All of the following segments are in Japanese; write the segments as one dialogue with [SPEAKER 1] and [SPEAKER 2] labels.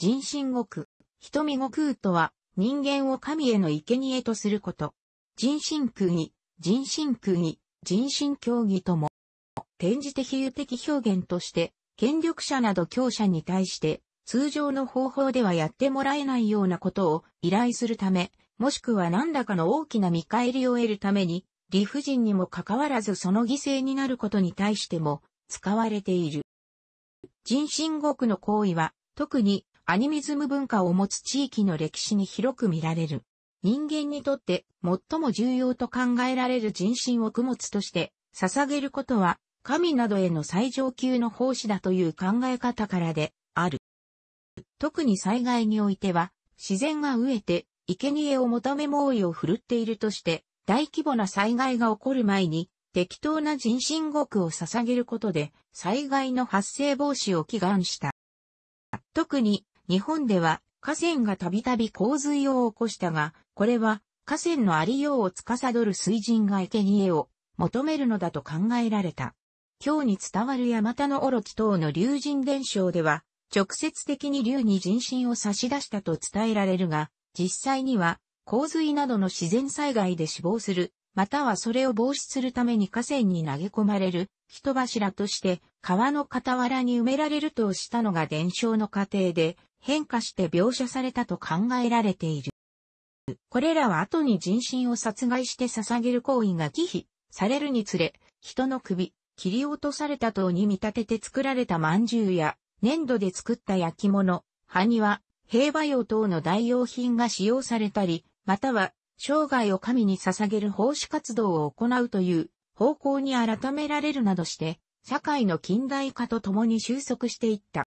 [SPEAKER 1] 人心悟瞳悟空とは、人間を神への生贄とすること。人心空義、人心空義、人心競技とも、展示的有的表現として、権力者など強者に対して、通常の方法ではやってもらえないようなことを依頼するため、もしくは何らかの大きな見返りを得るために、理不尽にもかかわらずその犠牲になることに対しても使われている。人心獄の行為は、特にアニミズム文化を持つ地域の歴史に広く見られる。人間にとって最も重要と考えられる人心を供物として捧げることは神などへの最上級の奉仕だという考え方からである。特に災害においては自然が飢えて生贄を求め猛威を振るっているとして大規模な災害が起こる前に適当な人心獄を捧げることで災害の発生防止を祈願した。特に日本では河川がたびたび洪水を起こしたが、これは河川のありようを司る水人が生贄を求めるのだと考えられた。今日に伝わる山田のオロチ等の竜神伝承では、直接的に竜に人心を差し出したと伝えられるが、実際には洪水などの自然災害で死亡する、またはそれを防止するために河川に投げ込まれる人柱として川の傍らに埋められるとしたのが伝承の過程で変化して描写されたと考えられている。これらは後に人心を殺害して捧げる行為が忌避されるにつれ、人の首、切り落とされた塔に見立てて作られた饅頭や、粘土で作った焼き物、埴輪、平和用等の代用品が使用されたり、または、生涯を神に捧げる奉仕活動を行うという方向に改められるなどして、社会の近代化とともに収束していった。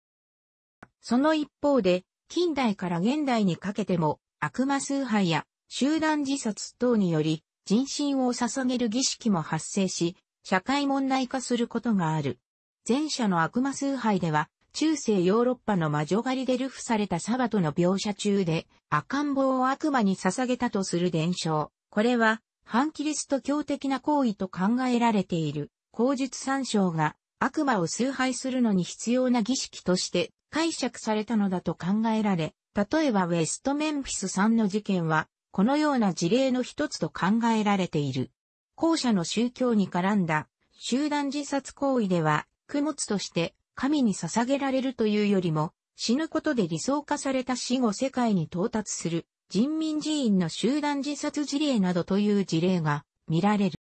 [SPEAKER 1] その一方で、近代から現代にかけても、悪魔崇拝や集団自殺等により、人心を捧げる儀式も発生し、社会問題化することがある。前者の悪魔崇拝では、中世ヨーロッパの魔女狩りで流布されたサバトの描写中で、赤ん坊を悪魔に捧げたとする伝承。これは、反キリスト教的な行為と考えられている、口述参照が悪魔を崇拝するのに必要な儀式として解釈されたのだと考えられ、例えばウェストメンフィスさんの事件は、このような事例の一つと考えられている。後者の宗教に絡んだ集団自殺行為では、供物として神に捧げられるというよりも、死ぬことで理想化された死後世界に到達する人民寺院の集団自殺事例などという事例が見られる。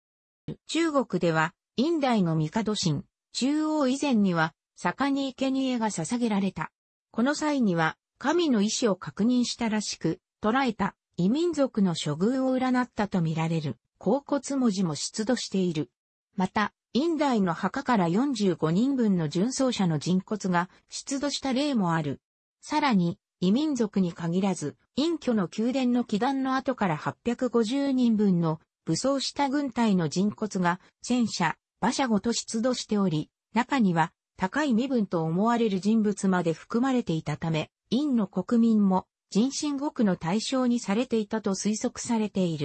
[SPEAKER 1] 中国では、院大の帝神、中央以前には、坂に生贄が捧げられた。この際には、神の意志を確認したらしく、捉えた異民族の処遇を占ったとみられる、甲骨文字も出土している。また、院大の墓から45人分の殉葬者の人骨が出土した例もある。さらに、異民族に限らず、隠居の宮殿の祈願の後から850人分の武装した軍隊の人骨が戦車、馬車ごと出土しており、中には高い身分と思われる人物まで含まれていたため、院の国民も人心獄の対象にされていたと推測されている。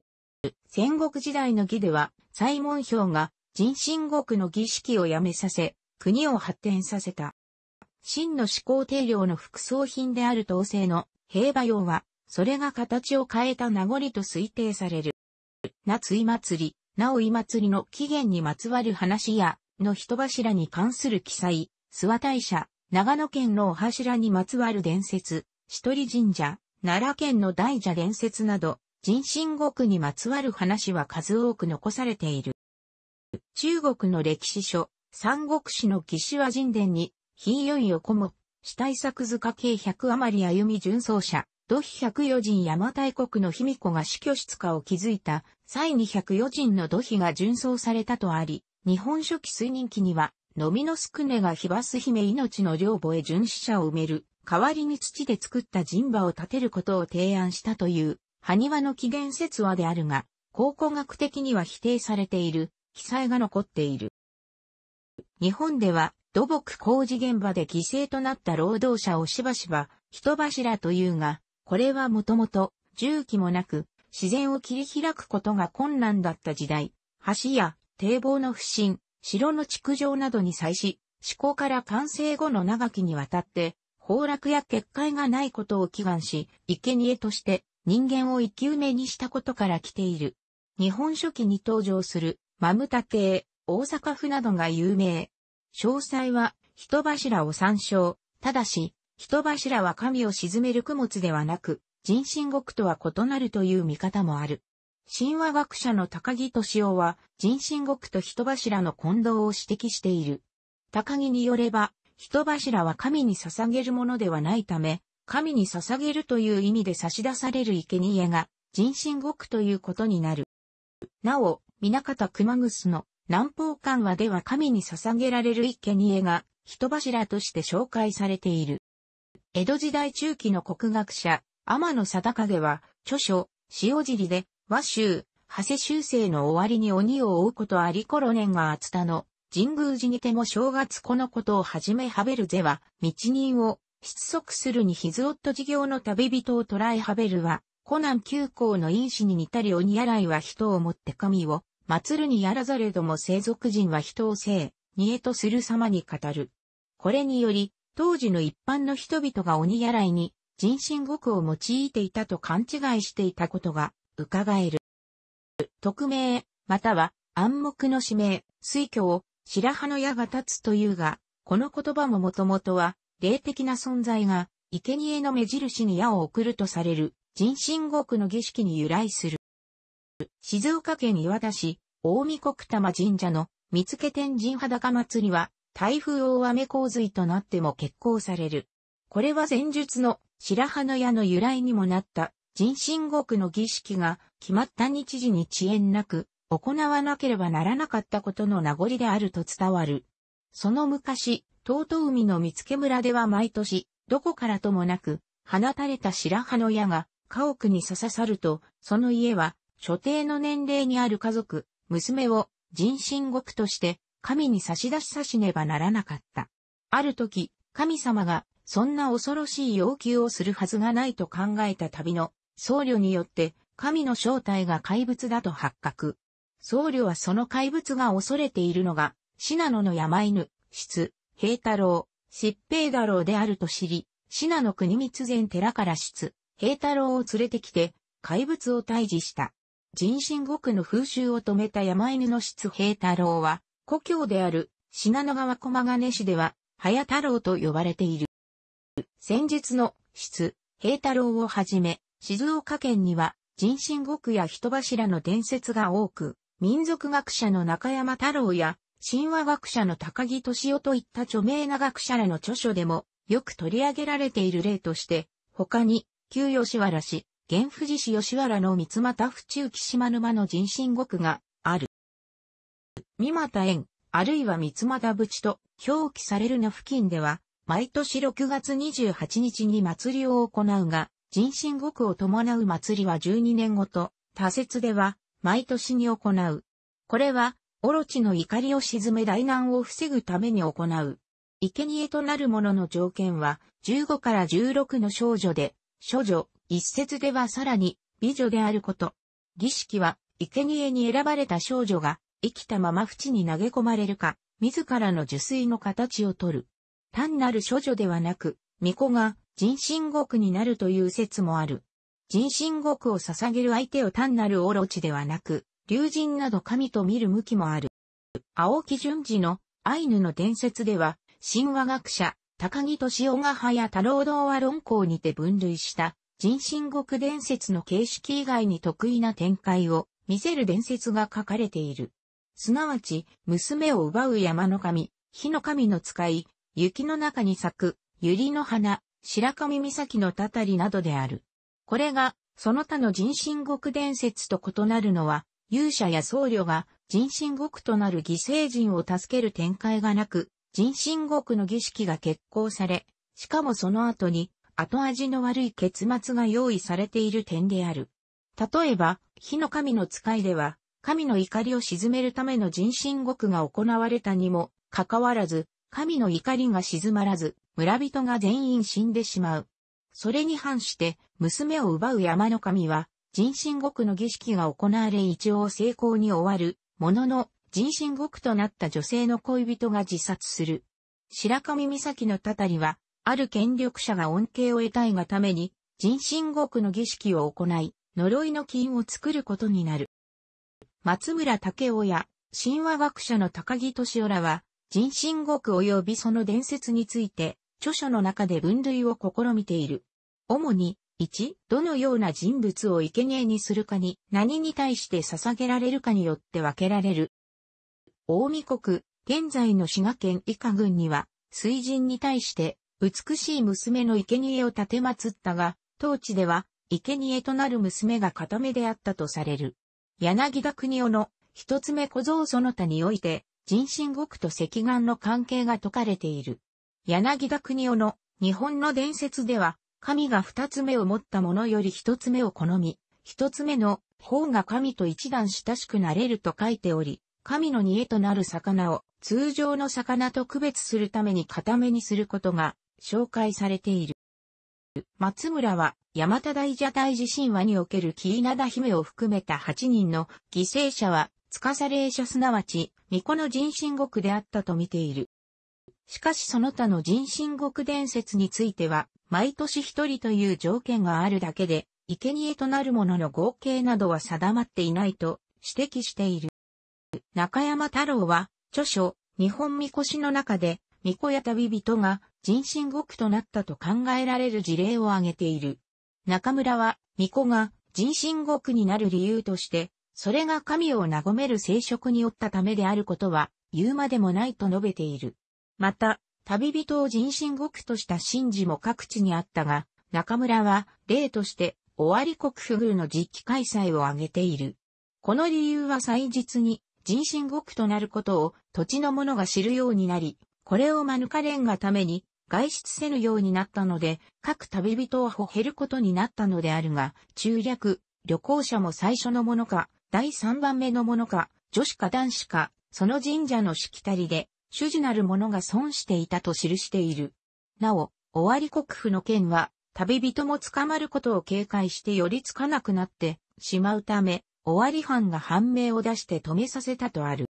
[SPEAKER 1] 戦国時代の儀では、西門氷が人心獄の儀式をやめさせ、国を発展させた。真の思考定量の副葬品である統制の平和用は、それが形を変えた名残と推定される。夏井祭り、なお井祭りの起源にまつわる話や、の人柱に関する記載、諏訪大社、長野県のお柱にまつわる伝説、しとり神社、奈良県の大蛇伝説など、人心国にまつわる話は数多く残されている。中国の歴史書、三国史の岸和神殿にひいよいよこも、死体作図家計100余り歩み純奏者、土肥1 0人山大国の卑弥呼が死去室化を築いた、際に1 0人の土肥が純奏されたとあり、日本初期水人記には、のみのすくねがひばす姫命の両母へ巡死者を埋める、代わりに土で作った人馬を建てることを提案したという、埴輪の起源説話であるが、考古学的には否定されている、記載が残っている。日本では、土木工事現場で犠牲となった労働者をしばしば人柱というが、これはもともと重機もなく自然を切り開くことが困難だった時代、橋や堤防の不振、城の築城などに際し、施行から完成後の長きにわたって崩落や決壊がないことを祈願し、生贄として人間を生き埋めにしたことから来ている。日本書紀に登場するマムタ帝、大阪府などが有名。詳細は、人柱を参照。ただし、人柱は神を沈める供物ではなく、人神獄とは異なるという見方もある。神話学者の高木敏夫は、人神獄と人柱の混同を指摘している。高木によれば、人柱は神に捧げるものではないため、神に捧げるという意味で差し出される生贄が、人神獄ということになる。なお、港方熊楠の南方館はでは神に捧げられる一家に絵が人柱として紹介されている。江戸時代中期の国学者、天野貞景は、著書、塩尻で、和州、長谷修正の終わりに鬼を追うことありころ年が厚田の、神宮寺にても正月このことをはじめはべるぜは、道人を、失速するにヒ夫オ事業の旅人を捉えはべるは、コナン急行の因子に似たり鬼洗いは人をもって神を、祭るにやらざれども生族人は人を生、にえとする様に語る。これにより、当時の一般の人々が鬼やらいに人身獄を用いていたと勘違いしていたことが伺える。匿名、または暗黙の指名、推挙を白羽の矢が立つというが、この言葉ももともとは、霊的な存在が、生贄の目印に矢を送るとされる、人身獄の儀式に由来する。静岡県磐田市、大見国玉神社の見附天神裸祭りは、台風大雨洪水となっても決行される。これは前述の白羽の矢の由来にもなった人神国の儀式が決まった日時に遅延なく行わなければならなかったことの名残であると伝わる。その昔、東東海の見附村では毎年、どこからともなく、放たれた白羽の矢が家屋に刺さると、その家は所定の年齢にある家族、娘を人身獄として神に差し出しさしねばならなかった。ある時、神様がそんな恐ろしい要求をするはずがないと考えた旅の僧侶によって神の正体が怪物だと発覚。僧侶はその怪物が恐れているのが、シナノの山犬、質、平太郎、疾平太郎であると知り、シナノ国密前寺から質、平太郎を連れてきて、怪物を退治した。人心獄の風習を止めた山犬の質平太郎は、故郷である信濃川駒ヶ根市では、早太郎と呼ばれている。先日の質平太郎をはじめ、静岡県には人心獄や人柱の伝説が多く、民族学者の中山太郎や、神話学者の高木敏夫といった著名な学者らの著書でも、よく取り上げられている例として、他に、旧吉原氏、現富士市吉原の三股府中岸島沼の人身獄がある。三股園、あるいは三股淵と表記されるの付近では、毎年6月28日に祭りを行うが、人身獄を伴う祭りは12年ごと、多節では、毎年に行う。これは、オロチの怒りを沈め大難を防ぐために行う。生贄となる者の条件は、15から16の少女で、処女、一説ではさらに、美女であること。儀式は、生贄に選ばれた少女が、生きたまま淵に投げ込まれるか、自らの受水の形をとる。単なる処女ではなく、巫女が人身獄になるという説もある。人身獄を捧げる相手を単なるオロチではなく、竜神など神と見る向きもある。青木淳二のアイヌの伝説では、神話学者、高木敏夫がはや太郎堂は論考にて分類した人心国伝説の形式以外に得意な展開を見せる伝説が書かれている。すなわち、娘を奪う山の神、火の神の使い、雪の中に咲く、百合の花、白神岬のたたりなどである。これが、その他の人心国伝説と異なるのは、勇者や僧侶が人心国となる犠牲人を助ける展開がなく、人心国の儀式が決行され、しかもその後に後味の悪い結末が用意されている点である。例えば、火の神の使いでは、神の怒りを鎮めるための人身獄が行われたにも、かかわらず、神の怒りが静まらず、村人が全員死んでしまう。それに反して、娘を奪う山の神は、人身獄の儀式が行われ一応成功に終わる、ものの、人身獄となった女性の恋人が自殺する。白神岬のたたりは、ある権力者が恩恵を得たいがために、人心国の儀式を行い、呪いの金を作ることになる。松村武雄や、神話学者の高木敏夫らは、人心国及びその伝説について、著書の中で分類を試みている。主に、1、どのような人物を生贄にするかに、何に対して捧げられるかによって分けられる。大見国、現在の滋賀県以下郡には、水神に対して、美しい娘の生贄を建て祀ったが、当地では、生贄となる娘が固めであったとされる。柳田国夫の一つ目小僧その他において、人心国と石岩の関係が解かれている。柳田国夫の日本の伝説では、神が二つ目を持った者より一つ目を好み、一つ目の方が神と一段親しくなれると書いており、神の煮えとなる魚を通常の魚と区別するために固めにすることが紹介されている。松村は、山田大蛇大地神話における紀稲田姫を含めた8人の犠牲者は、司霊者すなわち、巫女の人身獄であったと見ている。しかしその他の人身獄伝説については、毎年一人という条件があるだけで、生贄となるものの合計などは定まっていないと指摘している。中山太郎は、著書、日本巫女の中で、巫女や旅人が人心獄となったと考えられる事例を挙げている。中村は、巫女が人心獄になる理由として、それが神を和める聖職によったためであることは、言うまでもないと述べている。また、旅人を人心獄とした神事も各地にあったが、中村は、例として、尾張国府宮の実機開催を挙げている。この理由は祭日に、人心獄となることを土地の者が知るようになり、これを免れんがために、外出せぬようになったので、各旅人は減ることになったのであるが、中略、旅行者も最初のものか、第三番目のものか、女子か男子か、その神社のしきたりで、主事なる者が損していたと記している。なお、終わり国府の件は、旅人も捕まることを警戒して寄りつかなくなってしまうため、終わり藩が判明を出して止めさせたとある。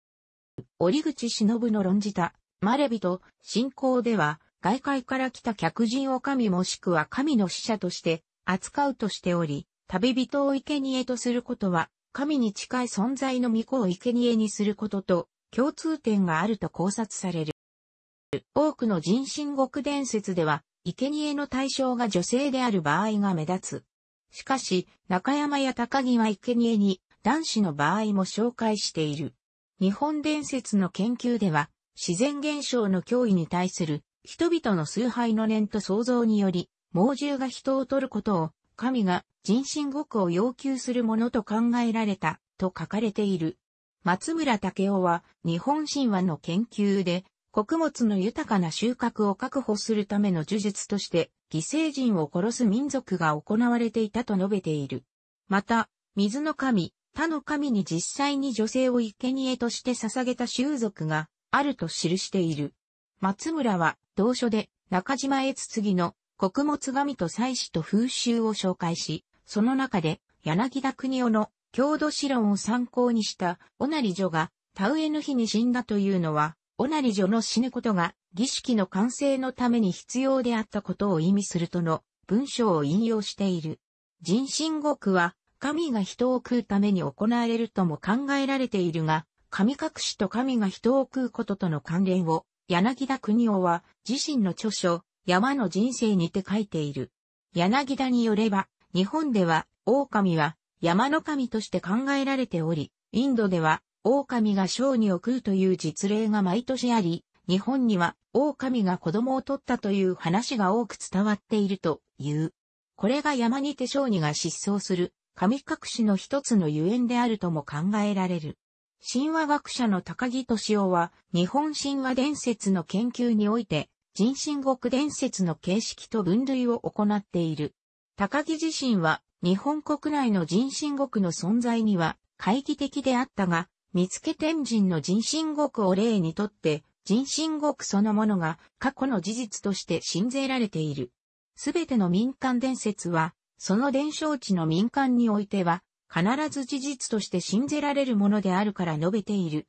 [SPEAKER 1] 折口忍の論じた、まれびと、信仰では、外界から来た客人を神もしくは神の使者として扱うとしており、旅人を生贄とすることは、神に近い存在の御子を生贄にすることと共通点があると考察される。多くの人神国伝説では、生贄の対象が女性である場合が目立つ。しかし、中山や高木は生贄に男子の場合も紹介している。日本伝説の研究では、自然現象の脅威に対する人々の崇拝の念と創造により、猛獣が人を取ることを、神が人心獄を要求するものと考えられた、と書かれている。松村武雄は、日本神話の研究で、穀物の豊かな収穫を確保するための呪術として、犠牲人を殺す民族が行われていたと述べている。また、水の神、他の神に実際に女性を生贄として捧げた習族があると記している。松村は、同書で、中島悦次の、穀物神と祭祀と風習を紹介し、その中で、柳田国夫の、郷土史論を参考にした、おなり女が、田植えの日に死んだというのは、おなり女の死ぬことが、儀式の完成のために必要であったことを意味するとの、文章を引用している。人心獄は、神が人を食うために行われるとも考えられているが、神隠しと神が人を食うこととの関連を柳田国夫は自身の著書、山の人生にて書いている。柳田によれば、日本では、狼は山の神として考えられており、インドでは、狼が小児を食うという実例が毎年あり、日本には狼が子供を取ったという話が多く伝わっているという。これが山にて小児が失踪する神隠しの一つのゆえんであるとも考えられる。神話学者の高木敏夫は、日本神話伝説の研究において、人神国伝説の形式と分類を行っている。高木自身は、日本国内の人神国の存在には、懐疑的であったが、見つけ天神の人神国を例にとって、人神国そのものが過去の事実として信ぜられている。すべての民間伝説は、その伝承地の民間においては、必ず事実として信じられるものであるから述べている。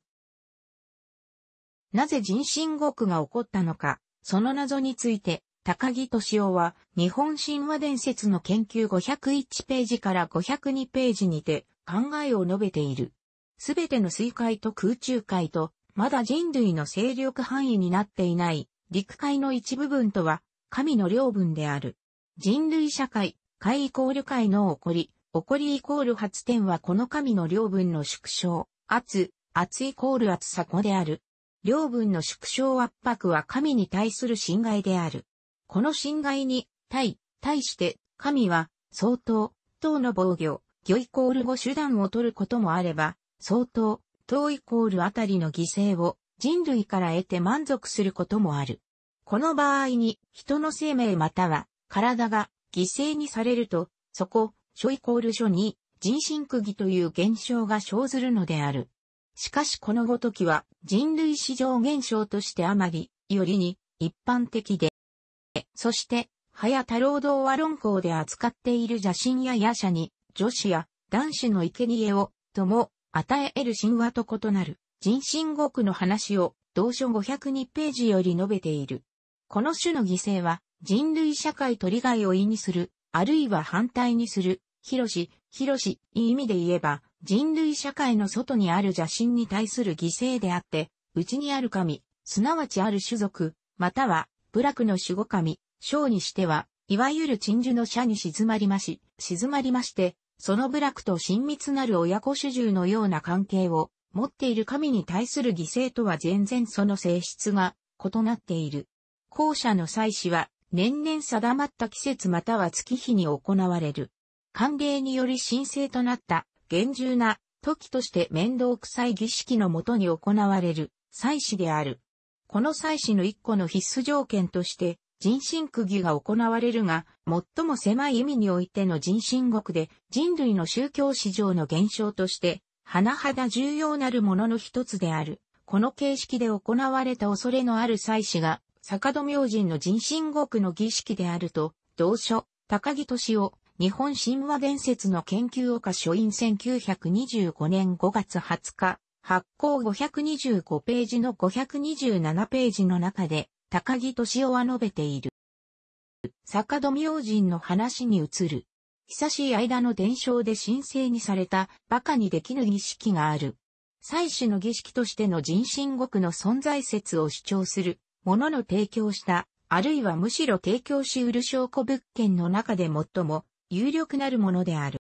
[SPEAKER 1] なぜ人心獄が起こったのか、その謎について、高木敏夫は、日本神話伝説の研究501ページから502ページにて、考えを述べている。すべての水界と空中界と、まだ人類の勢力範囲になっていない、陸海の一部分とは、神の領分である。人類社会、海イコ旅ルの起こり、起こりイコール発展はこの神の領分の縮小、圧、圧イコール圧子である。領分の縮小圧迫は神に対する侵害である。この侵害に、対、対して、神は、相当、等の防御、魚イコール語手段を取ることもあれば、相当、等イコールあたりの犠牲を人類から得て満足することもある。この場合に人の生命または体が犠牲にされると、そこ、書イコール書に人身釘という現象が生ずるのである。しかしこのごときは人類史上現象としてあまりよりに一般的で、そして早太郎堂は論考で扱っている邪神や夜叉に女子や男子の生贄をとも与え得る神話と異なる人身獄の話を同書502ページより述べている。この種の犠牲は人類社会と利害を意味するあるいは反対にする、広し、広し、いい意味で言えば、人類社会の外にある邪神に対する犠牲であって、内にある神、すなわちある種族、または、部落の守護神、章にしては、いわゆる鎮守の社に静まりまし、静まりまして、その部落と親密なる親子主従のような関係を持っている神に対する犠牲とは全然その性質が異なっている。後者の祭祀は年々定まった季節または月日に行われる。慣例により神聖となった厳重な時として面倒くさい儀式のもとに行われる祭祀である。この祭祀の一個の必須条件として、人身釘が行われるが、最も狭い意味においての人身国で、人類の宗教史上の現象として、甚だ重要なるものの一つである。この形式で行われた恐れのある祭祀が、坂戸明神の人神国の儀式であると、同書、高木敏夫、日本神話伝説の研究岡書院1925年5月20日、発行525ページの527ページの中で、高木敏夫は述べている。坂戸明神の話に移る。久しい間の伝承で神聖にされた、馬鹿にできぬ儀式がある。祭祀の儀式としての人神国の存在説を主張する、物の提供した、あるいはむしろ提供し得る証拠物件の中で最も有力なるものである。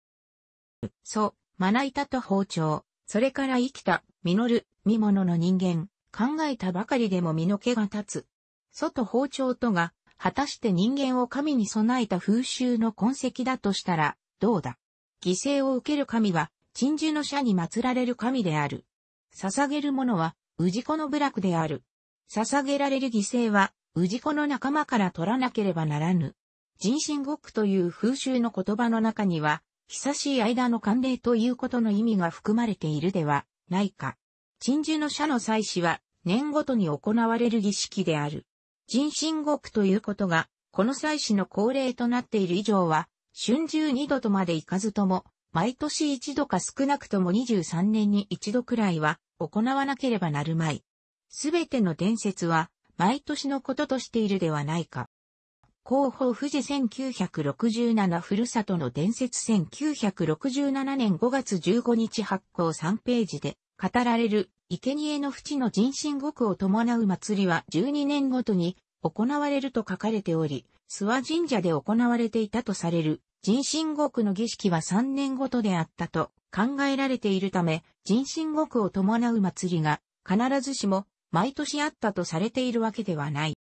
[SPEAKER 1] そう、まな板と包丁、それから生きた、実る、見物の人間、考えたばかりでも身の毛が立つ。外包丁とが、果たして人間を神に備えた風習の痕跡だとしたら、どうだ。犠牲を受ける神は、鎮守の社に祀られる神である。捧げる者は、氏子の部落である。捧げられる犠牲は、氏子の仲間から取らなければならぬ。人心獄という風習の言葉の中には、久しい間の慣例ということの意味が含まれているではないか。鎮守の社の祭祀は年ごとに行われる儀式である。人心獄ということが、この祭祀の恒例となっている以上は、春秋二度とまでいかずとも、毎年一度か少なくとも23年に一度くらいは行わなければなるまい。すべての伝説は、毎年のこととしているではないか。広報富士1967ふるさとの伝説1967年5月15日発行3ページで語られる生贄の淵の人身獄を伴う祭りは12年ごとに行われると書かれており、諏訪神社で行われていたとされる人身獄の儀式は3年ごとであったと考えられているため、人身獄を伴う祭りが必ずしも毎年あったとされているわけではない。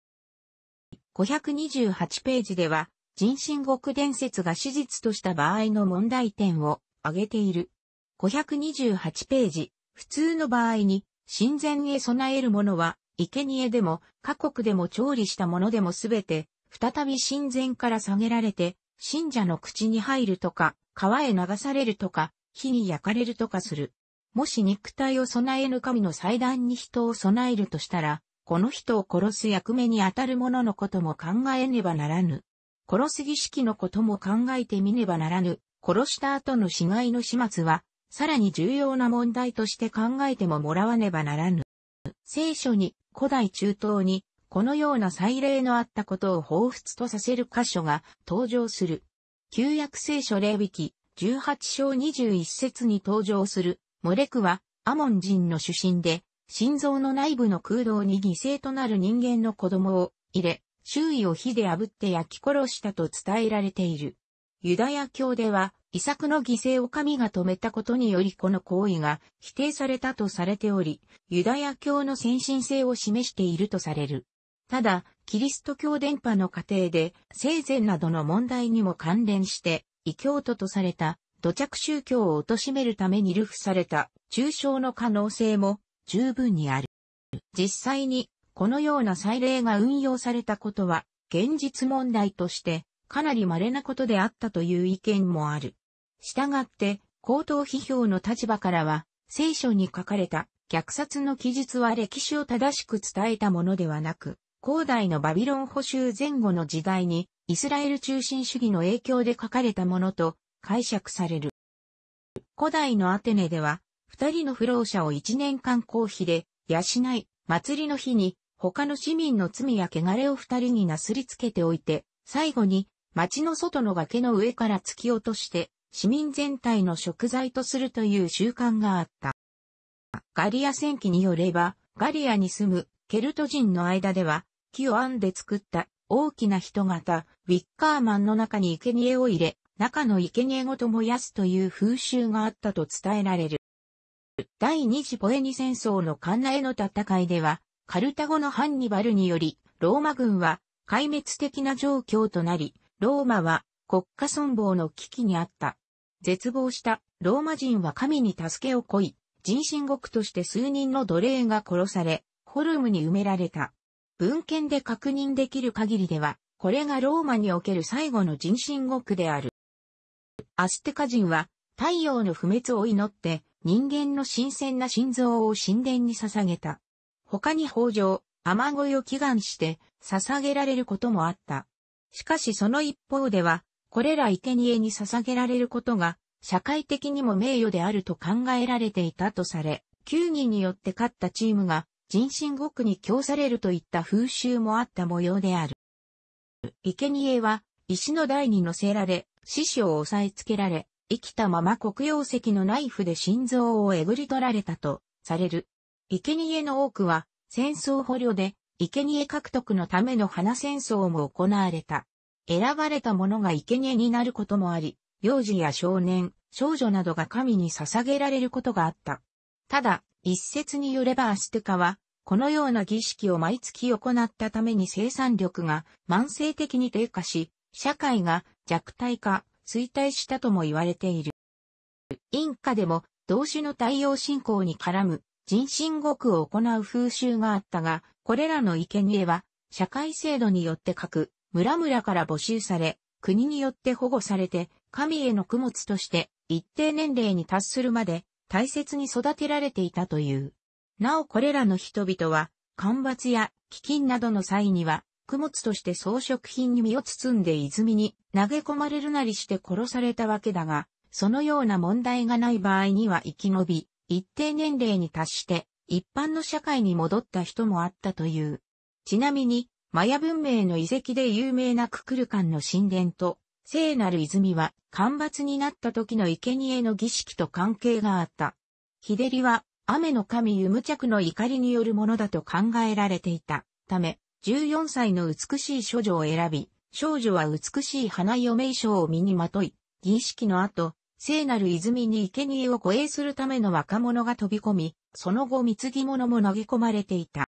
[SPEAKER 1] 528ページでは、人心国伝説が史実とした場合の問題点を挙げている。528ページ、普通の場合に、神前へ備えるものは、生贄でも、各国でも調理したものでもすべて、再び神前から下げられて、信者の口に入るとか、川へ流されるとか、火に焼かれるとかする。もし肉体を備えぬ神の祭壇に人を備えるとしたら、この人を殺す役目に当たる者のことも考えねばならぬ。殺す儀式のことも考えてみねばならぬ。殺した後の死骸の始末は、さらに重要な問題として考えてももらわねばならぬ。聖書に、古代中東に、このような祭礼のあったことを彷彿とさせる箇所が登場する。旧約聖書礼引き、18章21節に登場するモレクはアモン人の出身で、心臓の内部の空洞に犠牲となる人間の子供を入れ、周囲を火で炙って焼き殺したと伝えられている。ユダヤ教では、遺作の犠牲を神が止めたことによりこの行為が否定されたとされており、ユダヤ教の先進性を示しているとされる。ただ、キリスト教伝播の過程で、生前などの問題にも関連して、異教徒とされた土着宗教を貶めるために流布された中傷の可能性も十分にある。実際にこのような祭礼が運用されたことは現実問題としてかなり稀なことであったという意見もある。したがって高等批評の立場からは聖書に書かれた虐殺の記述は歴史を正しく伝えたものではなく、広大のバビロン補修前後の時代にイスラエル中心主義の影響で書かれたものと解釈される。古代のアテネでは、二人の不老者を一年間公費で、養い、祭りの日に、他の市民の罪や汚れを二人になすりつけておいて、最後に、町の外の崖の上から突き落として、市民全体の食材とするという習慣があった。ガリア戦記によれば、ガリアに住むケルト人の間では、木を編んで作った大きな人型、ウィッカーマンの中に生贄を入れ、中の生贄ごと燃やすという風習があったと伝えられる。第二次ポエニ戦争のカンナへの戦いでは、カルタゴのハンニバルにより、ローマ軍は壊滅的な状況となり、ローマは国家存亡の危機にあった。絶望したローマ人は神に助けをこい、人身国として数人の奴隷が殺され、ホルムに埋められた。文献で確認できる限りでは、これがローマにおける最後の人身国である。アステカ人は太陽の不滅を祈って人間の新鮮な心臓を神殿に捧げた。他に豊穣、雨乞いを祈願して捧げられることもあった。しかしその一方では、これら生贄に捧げられることが社会的にも名誉であると考えられていたとされ、球技によって勝ったチームが人心獄に供されるといった風習もあった模様である。生贄は石の台に乗せられ、獅子を押さえつけられ、生きたまま黒曜石のナイフで心臓をえぐり取られたとされる。生贄の多くは戦争捕虜で、生贄獲得のための花戦争も行われた。選ばれた者が生贄になることもあり、幼児や少年、少女などが神に捧げられることがあった。ただ、一説によればアステカは、このような儀式を毎月行ったために生産力が慢性的に低下し、社会が弱体化、衰退したとも言われている。インカでも同種の太陽信仰に絡む人身獄を行う風習があったが、これらの生贄は社会制度によって各村々から募集され、国によって保護されて、神への供物として一定年齢に達するまで大切に育てられていたという。なおこれらの人々は、干ばつや飢饉などの際には、供物として装飾品に身を包んで泉に投げ込まれるなりして殺されたわけだが、そのような問題がない場合には生き延び、一定年齢に達して、一般の社会に戻った人もあったという。ちなみに、マヤ文明の遺跡で有名なククルカンの神殿と、聖なる泉は、干ばつになった時の生贄の儀式と関係があった。日照りは、雨の神ユムチャクの怒りによるものだと考えられていたため、14歳の美しい少女を選び、少女は美しい花嫁衣装を身にまとい、儀式の後、聖なる泉に生贄を護衛するための若者が飛び込み、その後貢ぎ物も投げ込まれていた。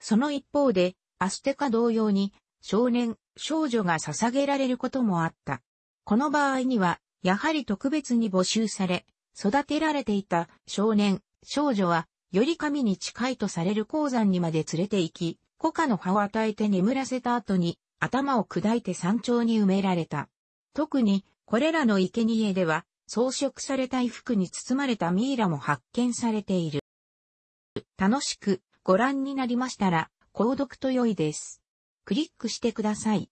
[SPEAKER 1] その一方で、アステカ同様に、少年、少女が捧げられることもあった。この場合には、やはり特別に募集され、育てられていた少年、少女は、より神に近いとされる鉱山にまで連れて行き、コカの葉を与えて眠らせた後に、頭を砕いて山頂に埋められた。特に、これらの生贄では、装飾された衣服に包まれたミイラも発見されている。楽しくご覧になりましたら、購読と良いです。クリックしてください。